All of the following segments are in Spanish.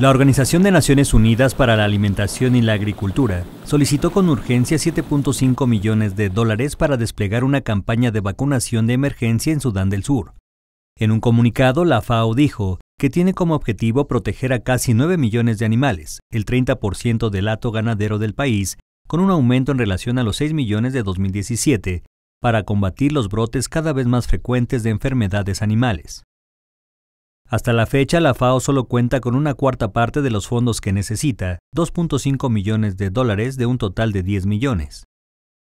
La Organización de Naciones Unidas para la Alimentación y la Agricultura solicitó con urgencia 7.5 millones de dólares para desplegar una campaña de vacunación de emergencia en Sudán del Sur. En un comunicado, la FAO dijo que tiene como objetivo proteger a casi 9 millones de animales, el 30% del hato ganadero del país, con un aumento en relación a los 6 millones de 2017, para combatir los brotes cada vez más frecuentes de enfermedades animales. Hasta la fecha, la FAO solo cuenta con una cuarta parte de los fondos que necesita, 2.5 millones de dólares de un total de 10 millones.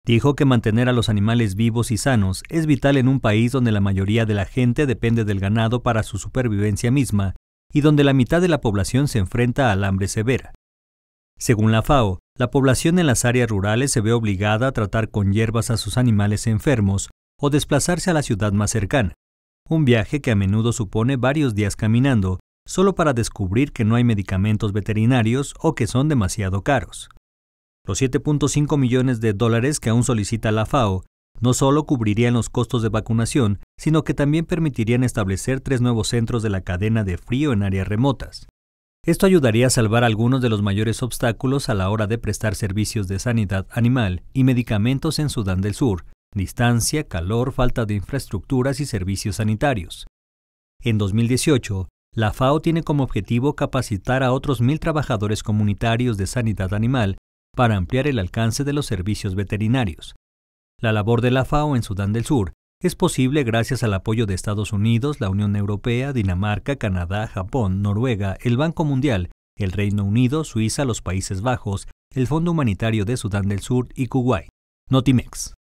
Dijo que mantener a los animales vivos y sanos es vital en un país donde la mayoría de la gente depende del ganado para su supervivencia misma y donde la mitad de la población se enfrenta al hambre severa. Según la FAO, la población en las áreas rurales se ve obligada a tratar con hierbas a sus animales enfermos o desplazarse a la ciudad más cercana, un viaje que a menudo supone varios días caminando, solo para descubrir que no hay medicamentos veterinarios o que son demasiado caros. Los 7.5 millones de dólares que aún solicita la FAO no solo cubrirían los costos de vacunación, sino que también permitirían establecer tres nuevos centros de la cadena de frío en áreas remotas. Esto ayudaría a salvar algunos de los mayores obstáculos a la hora de prestar servicios de sanidad animal y medicamentos en Sudán del Sur, distancia, calor, falta de infraestructuras y servicios sanitarios. En 2018, la FAO tiene como objetivo capacitar a otros mil trabajadores comunitarios de sanidad animal para ampliar el alcance de los servicios veterinarios. La labor de la FAO en Sudán del Sur es posible gracias al apoyo de Estados Unidos, la Unión Europea, Dinamarca, Canadá, Japón, Noruega, el Banco Mundial, el Reino Unido, Suiza, los Países Bajos, el Fondo Humanitario de Sudán del Sur y Kuwait. Notimex.